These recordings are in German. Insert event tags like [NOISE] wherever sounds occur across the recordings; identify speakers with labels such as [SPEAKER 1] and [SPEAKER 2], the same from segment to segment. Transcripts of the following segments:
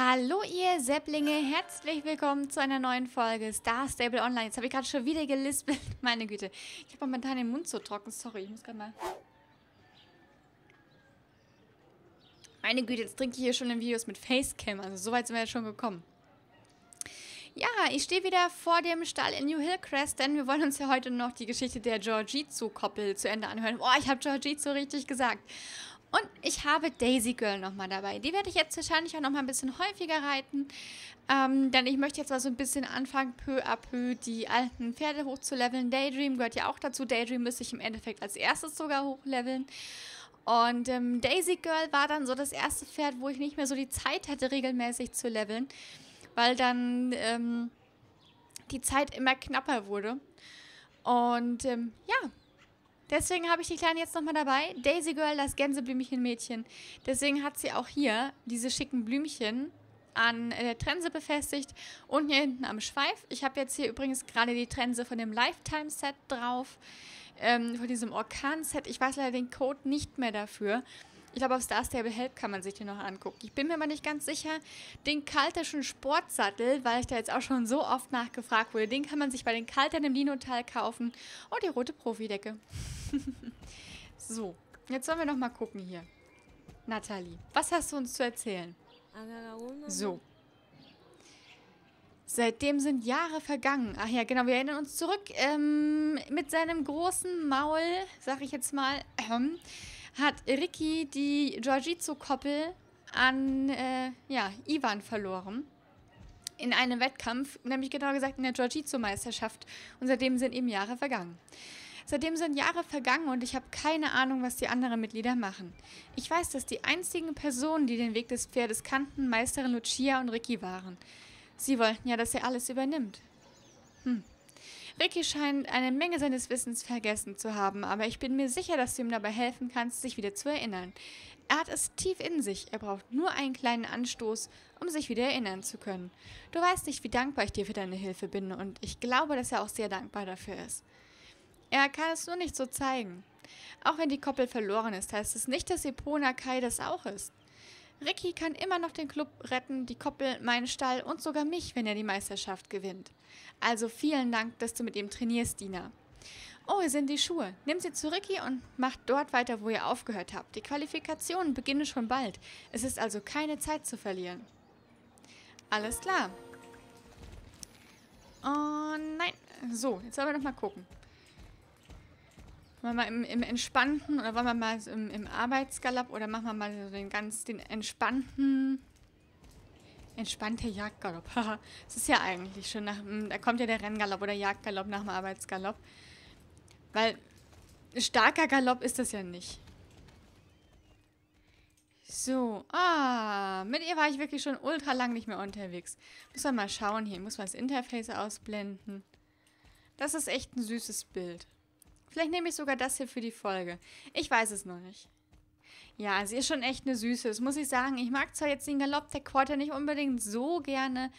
[SPEAKER 1] Hallo ihr Sepplinge, herzlich willkommen zu einer neuen Folge Star Stable Online. Jetzt habe ich gerade schon wieder gelispelt, [LAUGHS] meine Güte. Ich habe momentan den Mund so trocken, sorry, ich muss gerade mal... Meine Güte, jetzt trinke ich hier schon in Videos mit Facecam, also soweit sind wir jetzt schon gekommen. Ja, ich stehe wieder vor dem Stall in New Hillcrest, denn wir wollen uns ja heute noch die Geschichte der Georgiezoo-Koppel zu Ende anhören. Boah, ich habe Georgiezoo richtig gesagt. Und ich habe Daisy Girl nochmal dabei. Die werde ich jetzt wahrscheinlich auch nochmal ein bisschen häufiger reiten. Ähm, denn ich möchte jetzt mal so ein bisschen anfangen, peu à peu die alten Pferde hochzuleveln. Daydream gehört ja auch dazu. Daydream müsste ich im Endeffekt als erstes sogar hochleveln. Und ähm, Daisy Girl war dann so das erste Pferd, wo ich nicht mehr so die Zeit hatte, regelmäßig zu leveln. Weil dann ähm, die Zeit immer knapper wurde. Und ähm, ja, Deswegen habe ich die Kleine jetzt nochmal dabei. Daisy Girl, das Gänseblümchen-Mädchen. Deswegen hat sie auch hier diese schicken Blümchen an der äh, Trense befestigt und hier hinten am Schweif. Ich habe jetzt hier übrigens gerade die Trense von dem Lifetime-Set drauf, ähm, von diesem Orkan-Set. Ich weiß leider den Code nicht mehr dafür. Ich glaube, auf Star Stable Help kann man sich den noch angucken. Ich bin mir aber nicht ganz sicher. Den Kalterschen Sportsattel, weil ich da jetzt auch schon so oft nachgefragt wurde, den kann man sich bei den Kaltern im Linotal kaufen. Und die rote Profidecke. [LAUGHS] so, jetzt sollen wir noch mal gucken hier. Nathalie, was hast du uns zu erzählen? So. Seitdem sind Jahre vergangen. Ach ja, genau, wir erinnern uns zurück. Ähm, mit seinem großen Maul, sag ich jetzt mal, [CLEARS THROAT] ähm, hat Ricky die jiu koppel an äh, ja, Ivan verloren. In einem Wettkampf, nämlich genauer gesagt in der jiu meisterschaft Und seitdem sind eben Jahre vergangen. Seitdem sind Jahre vergangen und ich habe keine Ahnung, was die anderen Mitglieder machen. Ich weiß, dass die einzigen Personen, die den Weg des Pferdes kannten, Meisterin Lucia und Ricky waren. Sie wollten ja, dass er alles übernimmt. Hm. Ricky scheint eine Menge seines Wissens vergessen zu haben, aber ich bin mir sicher, dass du ihm dabei helfen kannst, sich wieder zu erinnern. Er hat es tief in sich, er braucht nur einen kleinen Anstoß, um sich wieder erinnern zu können. Du weißt nicht, wie dankbar ich dir für deine Hilfe bin, und ich glaube, dass er auch sehr dankbar dafür ist. Er kann es nur nicht so zeigen. Auch wenn die Koppel verloren ist, heißt es nicht, dass Epona Kai das auch ist. Ricky kann immer noch den Club retten, die Koppel, meinen Stall und sogar mich, wenn er die Meisterschaft gewinnt. Also vielen Dank, dass du mit ihm trainierst, Dina. Oh, hier sind die Schuhe. Nimm sie zu Ricky und macht dort weiter, wo ihr aufgehört habt. Die Qualifikationen beginnen schon bald. Es ist also keine Zeit zu verlieren. Alles klar. Oh nein. So, jetzt sollen wir nochmal gucken. Wollen wir mal im, im entspannten oder wollen wir mal im, im Arbeitsgalopp oder machen wir mal so den ganz den entspannten entspannte Jagdgalopp. [LAUGHS] das ist ja eigentlich schon nach hm, da kommt ja der Renngalopp oder Jagdgalopp nach dem Arbeitsgalopp. Weil starker Galopp ist das ja nicht. So, ah, mit ihr war ich wirklich schon ultra lang nicht mehr unterwegs. Muss man mal schauen hier, muss man das Interface ausblenden. Das ist echt ein süßes Bild. Vielleicht nehme ich sogar das hier für die Folge. Ich weiß es noch nicht. Ja, sie ist schon echt eine Süße. Das muss ich sagen. Ich mag zwar jetzt den Galopp der Quarter nicht unbedingt so gerne.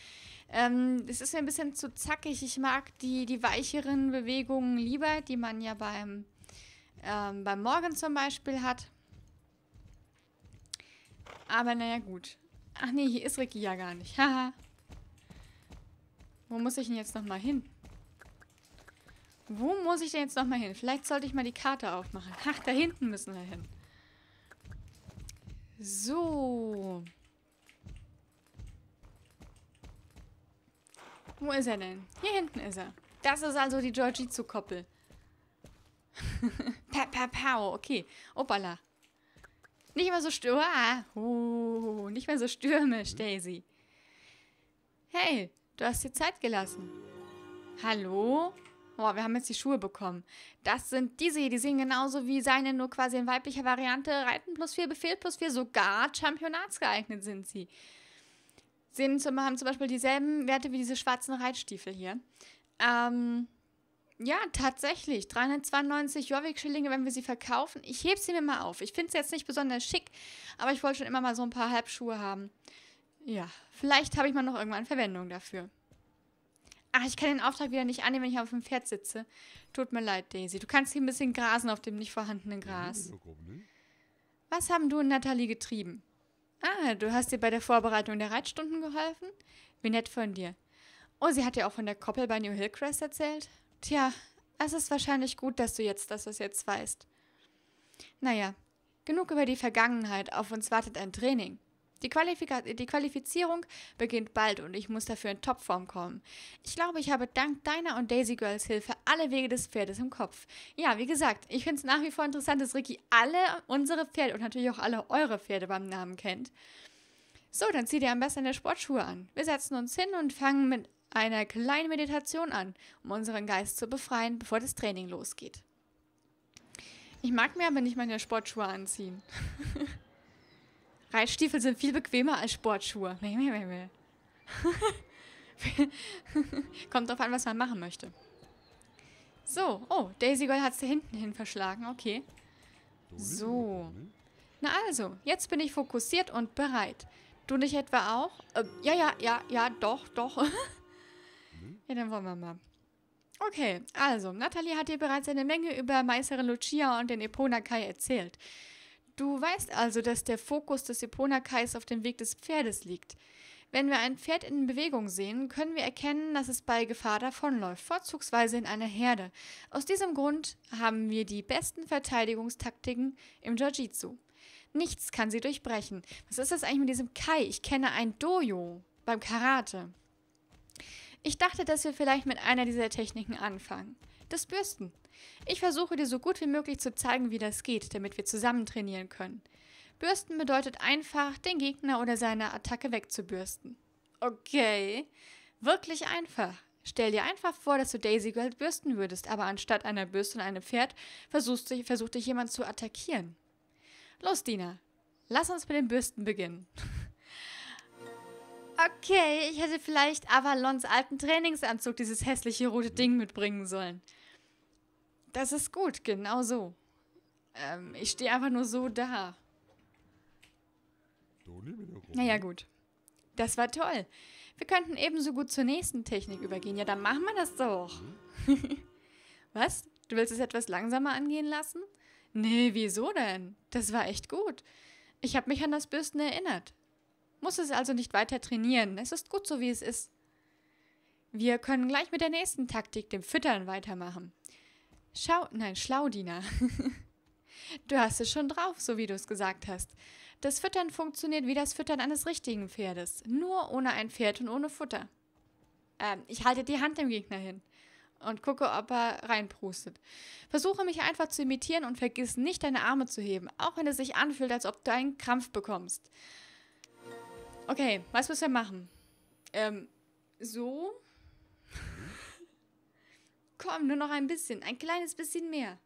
[SPEAKER 1] Ähm, es ist mir ein bisschen zu zackig. Ich mag die, die weicheren Bewegungen lieber, die man ja beim, ähm, beim Morgen zum Beispiel hat. Aber naja, gut. Ach nee, hier ist Ricky ja gar nicht. [LAUGHS] Haha. Wo muss ich denn jetzt nochmal hin? Wo muss ich denn jetzt nochmal hin? Vielleicht sollte ich mal die Karte aufmachen. Ach, da hinten müssen wir hin. So. Wo ist er denn? Hier hinten ist er. Das ist also die georgie zu koppel [LAUGHS] pa, pa, pau. Okay. Opala. Nicht mehr so stürmisch. Ah, oh, nicht mehr so stürmisch, Daisy. Hey, du hast dir Zeit gelassen. Hallo? Hallo? oh, wir haben jetzt die Schuhe bekommen. Das sind diese hier, die sehen genauso wie seine, nur quasi in weiblicher Variante. Reiten plus 4, Befehl plus 4, sogar championatsgeeignet sind sie. Sie haben zum Beispiel dieselben Werte wie diese schwarzen Reitstiefel hier. Ähm, ja, tatsächlich. 392 Jorvik-Schillinge, wenn wir sie verkaufen. Ich hebe sie mir mal auf. Ich finde sie jetzt nicht besonders schick, aber ich wollte schon immer mal so ein paar Halbschuhe haben. Ja, vielleicht habe ich mal noch irgendwann Verwendung dafür. Ach, ich kann den Auftrag wieder nicht annehmen, wenn ich auf dem Pferd sitze. Tut mir leid, Daisy. Du kannst hier ein bisschen grasen auf dem nicht vorhandenen Gras. Was haben du und Nathalie getrieben? Ah, du hast dir bei der Vorbereitung der Reitstunden geholfen? Wie nett von dir. Oh, sie hat dir auch von der Koppel bei New Hillcrest erzählt? Tja, es ist wahrscheinlich gut, dass du jetzt das, was jetzt weißt. Naja, genug über die Vergangenheit. Auf uns wartet ein Training. Die, Qualifika die Qualifizierung beginnt bald und ich muss dafür in Topform kommen. Ich glaube, ich habe dank deiner und Daisy Girls Hilfe alle Wege des Pferdes im Kopf. Ja, wie gesagt, ich finde es nach wie vor interessant, dass Ricky alle unsere Pferde und natürlich auch alle eure Pferde beim Namen kennt. So, dann zieh dir am besten deine Sportschuhe an. Wir setzen uns hin und fangen mit einer kleinen Meditation an, um unseren Geist zu befreien, bevor das Training losgeht. Ich mag mir aber nicht meine Sportschuhe anziehen. [LAUGHS] Reitstiefel sind viel bequemer als Sportschuhe. [LAUGHS] Kommt drauf an, was man machen möchte. So, oh, Daisy Girl hat es da hinten hin verschlagen, okay. So. Na also, jetzt bin ich fokussiert und bereit. Du nicht etwa auch? Äh, ja, ja, ja, ja, doch, doch. [LAUGHS] ja, dann wollen wir mal. Okay, also, Natalie hat dir bereits eine Menge über Meisterin Lucia und den Epona Kai erzählt. Du weißt also, dass der Fokus des Epona-Kais auf dem Weg des Pferdes liegt. Wenn wir ein Pferd in Bewegung sehen, können wir erkennen, dass es bei Gefahr davonläuft, vorzugsweise in einer Herde. Aus diesem Grund haben wir die besten Verteidigungstaktiken im Jiu-Jitsu. Nichts kann sie durchbrechen. Was ist das eigentlich mit diesem Kai? Ich kenne ein Dojo beim Karate. Ich dachte, dass wir vielleicht mit einer dieser Techniken anfangen. Das Bürsten. Ich versuche dir so gut wie möglich zu zeigen, wie das geht, damit wir zusammen trainieren können. Bürsten bedeutet einfach, den Gegner oder seine Attacke wegzubürsten. Okay, wirklich einfach. Stell dir einfach vor, dass du Daisy Girl bürsten würdest, aber anstatt einer Bürste und einem Pferd versuchst du, versucht dich jemand zu attackieren. Los, Dina, lass uns mit den Bürsten beginnen. [LAUGHS] Okay, ich hätte vielleicht Avalons alten Trainingsanzug, dieses hässliche rote Ding mitbringen sollen. Das ist gut, genau so. Ähm, ich stehe einfach nur so da. Naja, gut. Das war toll. Wir könnten ebenso gut zur nächsten Technik übergehen. Ja, dann machen wir das doch. [LAUGHS] Was? Du willst es etwas langsamer angehen lassen? Nee, wieso denn? Das war echt gut. Ich habe mich an das Bürsten erinnert muss es also nicht weiter trainieren. Es ist gut so, wie es ist. Wir können gleich mit der nächsten Taktik, dem Füttern, weitermachen. Schau, nein, Schlaudiener. [LAUGHS] du hast es schon drauf, so wie du es gesagt hast. Das Füttern funktioniert wie das Füttern eines richtigen Pferdes, nur ohne ein Pferd und ohne Futter. Ähm, ich halte die Hand dem Gegner hin und gucke, ob er reinprustet. Versuche mich einfach zu imitieren und vergiss nicht, deine Arme zu heben, auch wenn es sich anfühlt, als ob du einen Krampf bekommst. Okay, was müssen wir machen? Ähm, so. [LAUGHS] Komm, nur noch ein bisschen. Ein kleines bisschen mehr.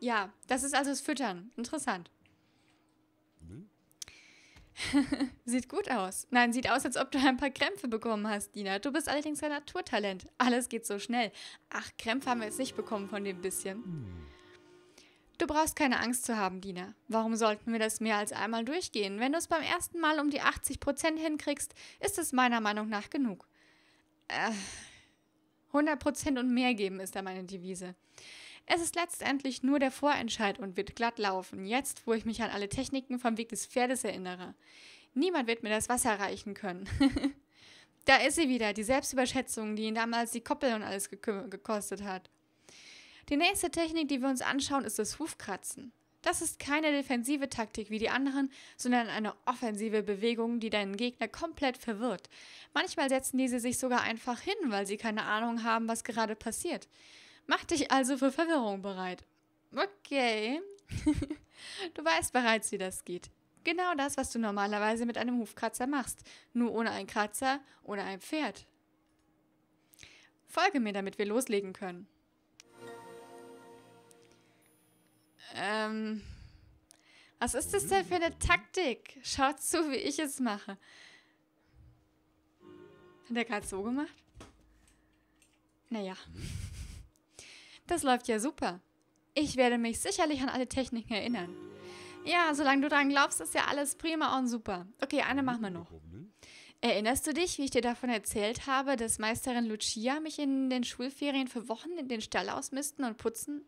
[SPEAKER 1] Ja, das ist also das Füttern. Interessant. [LAUGHS] sieht gut aus. Nein, sieht aus, als ob du ein paar Krämpfe bekommen hast, Dina. Du bist allerdings ein Naturtalent. Alles geht so schnell. Ach, Krämpfe haben wir jetzt nicht bekommen von dem bisschen. Mhm. Du brauchst keine Angst zu haben, Dina. Warum sollten wir das mehr als einmal durchgehen? Wenn du es beim ersten Mal um die 80 hinkriegst, ist es meiner Meinung nach genug. Äh, 100 und mehr geben ist da meine Devise. Es ist letztendlich nur der Vorentscheid und wird glatt laufen, jetzt wo ich mich an alle Techniken vom Weg des Pferdes erinnere. Niemand wird mir das Wasser reichen können. [LAUGHS] da ist sie wieder, die Selbstüberschätzung, die ihn damals die Koppel und alles gekostet hat. Die nächste Technik, die wir uns anschauen, ist das Hufkratzen. Das ist keine defensive Taktik wie die anderen, sondern eine offensive Bewegung, die deinen Gegner komplett verwirrt. Manchmal setzen diese sich sogar einfach hin, weil sie keine Ahnung haben, was gerade passiert. Mach dich also für Verwirrung bereit. Okay. [LAUGHS] du weißt bereits, wie das geht. Genau das, was du normalerweise mit einem Hufkratzer machst, nur ohne einen Kratzer, oder ein Pferd. Folge mir, damit wir loslegen können. Ähm, was ist das denn für eine Taktik? Schaut zu, wie ich es mache. Hat er gerade so gemacht? Naja. Das läuft ja super. Ich werde mich sicherlich an alle Techniken erinnern. Ja, solange du daran glaubst, ist ja alles prima und super. Okay, eine machen wir noch. Erinnerst du dich, wie ich dir davon erzählt habe, dass Meisterin Lucia mich in den Schulferien für Wochen in den Stall ausmisten und putzen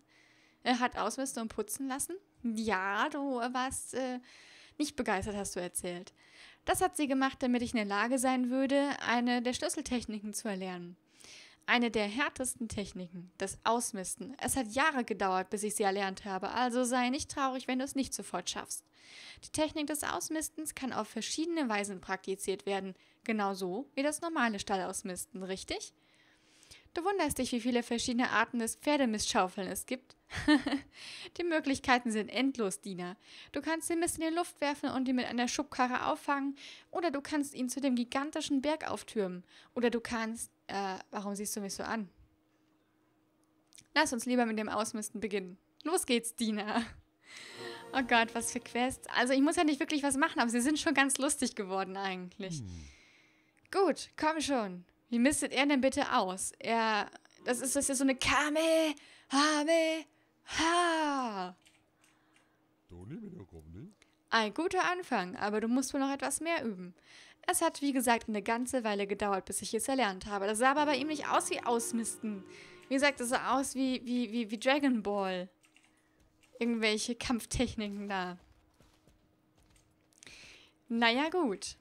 [SPEAKER 1] äh, hat ausmisten und putzen lassen. Ja, du warst äh, nicht begeistert, hast du erzählt. Das hat sie gemacht, damit ich in der Lage sein würde, eine der Schlüsseltechniken zu erlernen. Eine der härtesten Techniken, das Ausmisten. Es hat Jahre gedauert, bis ich sie erlernt habe, also sei nicht traurig, wenn du es nicht sofort schaffst. Die Technik des Ausmistens kann auf verschiedene Weisen praktiziert werden, genauso wie das normale Stallausmisten, richtig? Du wunderst dich, wie viele verschiedene Arten des Pferdemistschaufeln es gibt. [LAUGHS] die Möglichkeiten sind endlos, Dina. Du kannst den Mist in die Luft werfen und ihn mit einer Schubkarre auffangen, oder du kannst ihn zu dem gigantischen Berg auftürmen, oder du kannst. Äh, warum siehst du mich so an? Lass uns lieber mit dem Ausmisten beginnen. Los geht's, Dina. [LAUGHS] Oh Gott, was für Quests. Also ich muss ja nicht wirklich was machen, aber sie sind schon ganz lustig geworden eigentlich. Hm. Gut, komm schon. Wie mistet er denn bitte aus? Er, das ist, das ist so eine Kame, Hame, Ha! Ein guter Anfang, aber du musst wohl noch etwas mehr üben. Es hat, wie gesagt, eine ganze Weile gedauert, bis ich es erlernt habe. Das sah aber bei ihm nicht aus wie Ausmisten. Wie gesagt, das sah aus wie, wie, wie, wie Dragon Ball. Irgendwelche Kampftechniken da. Naja, gut.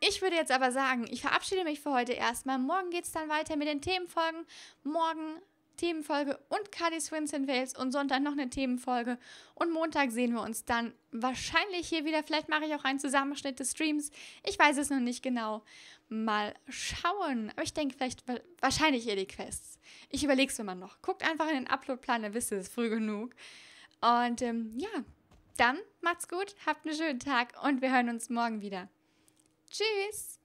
[SPEAKER 1] Ich würde jetzt aber sagen, ich verabschiede mich für heute erstmal. Morgen geht es dann weiter mit den Themenfolgen. Morgen Themenfolge und Cardi Swins in Wales und Sonntag noch eine Themenfolge. Und Montag sehen wir uns dann wahrscheinlich hier wieder. Vielleicht mache ich auch einen Zusammenschnitt des Streams. Ich weiß es noch nicht genau. Mal schauen. Aber ich denke vielleicht, wahrscheinlich eher die Quests. Ich überlege es immer noch. Guckt einfach in den Uploadplan, dann wisst ihr es früh genug. Und ähm, ja, dann macht's gut, habt einen schönen Tag und wir hören uns morgen wieder. Tschüss!